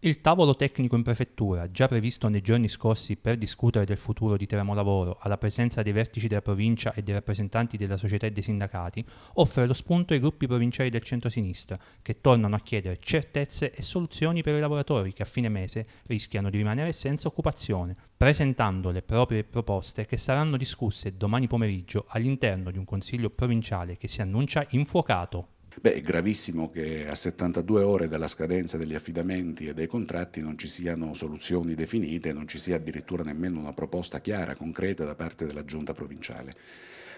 Il tavolo tecnico in prefettura, già previsto nei giorni scorsi per discutere del futuro di Teramo Lavoro, alla presenza dei vertici della provincia e dei rappresentanti della società e dei sindacati, offre lo spunto ai gruppi provinciali del centro-sinistra, che tornano a chiedere certezze e soluzioni per i lavoratori che a fine mese rischiano di rimanere senza occupazione, presentando le proprie proposte che saranno discusse domani pomeriggio all'interno di un consiglio provinciale che si annuncia infuocato. Beh, è gravissimo che a 72 ore dalla scadenza degli affidamenti e dei contratti non ci siano soluzioni definite, non ci sia addirittura nemmeno una proposta chiara, concreta da parte della giunta provinciale.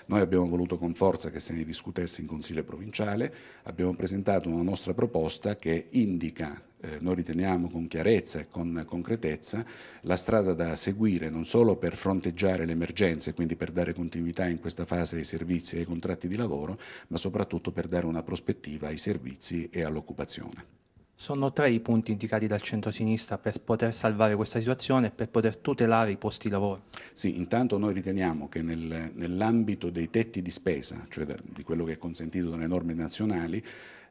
Noi abbiamo voluto con forza che se ne discutesse in Consiglio provinciale, abbiamo presentato una nostra proposta che indica eh, noi riteniamo con chiarezza e con concretezza la strada da seguire non solo per fronteggiare le emergenze, quindi per dare continuità in questa fase ai servizi e ai contratti di lavoro, ma soprattutto per dare una prospettiva ai servizi e all'occupazione. Sono tre i punti indicati dal centro-sinistra per poter salvare questa situazione e per poter tutelare i posti di lavoro. Sì, intanto noi riteniamo che nel, nell'ambito dei tetti di spesa, cioè di quello che è consentito dalle norme nazionali,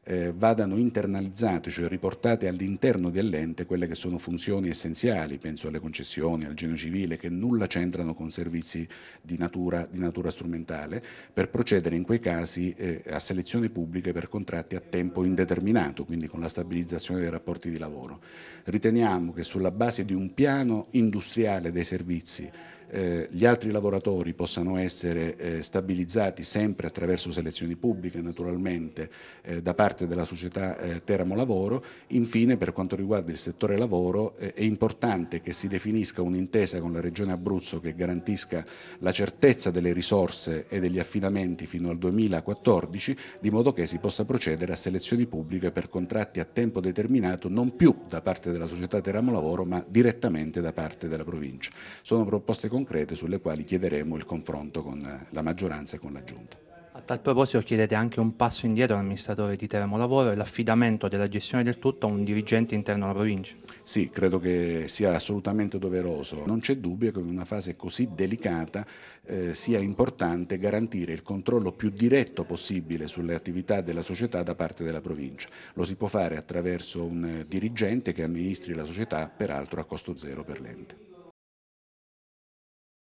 eh, vadano internalizzate, cioè riportate all'interno dell'ente quelle che sono funzioni essenziali, penso alle concessioni, al genio civile, che nulla c'entrano con servizi di natura, di natura, strumentale, per procedere in quei casi eh, a selezioni pubbliche per contratti a tempo indeterminato, quindi con la stabilizzazione dei rapporti di lavoro. Riteniamo che sulla base di un piano industriale dei servizi eh, gli altri lavoratori possano essere eh, stabilizzati sempre attraverso selezioni pubbliche naturalmente eh, da parte della società eh, Teramo Lavoro. Infine per quanto riguarda il settore lavoro eh, è importante che si definisca un'intesa con la Regione Abruzzo che garantisca la certezza delle risorse e degli affidamenti fino al 2014 di modo che si possa procedere a selezioni pubbliche per contratti a tempo determinato non più da parte della società Teramo Lavoro ma direttamente da parte della provincia. Sono proposte concrete concrete sulle quali chiederemo il confronto con la maggioranza e con la Giunta. A tal proposito chiedete anche un passo indietro all'amministratore di Teramo Lavoro e l'affidamento della gestione del tutto a un dirigente interno alla provincia. Sì, credo che sia assolutamente doveroso. Non c'è dubbio che in una fase così delicata eh, sia importante garantire il controllo più diretto possibile sulle attività della società da parte della provincia. Lo si può fare attraverso un dirigente che amministri la società, peraltro a costo zero per l'ente.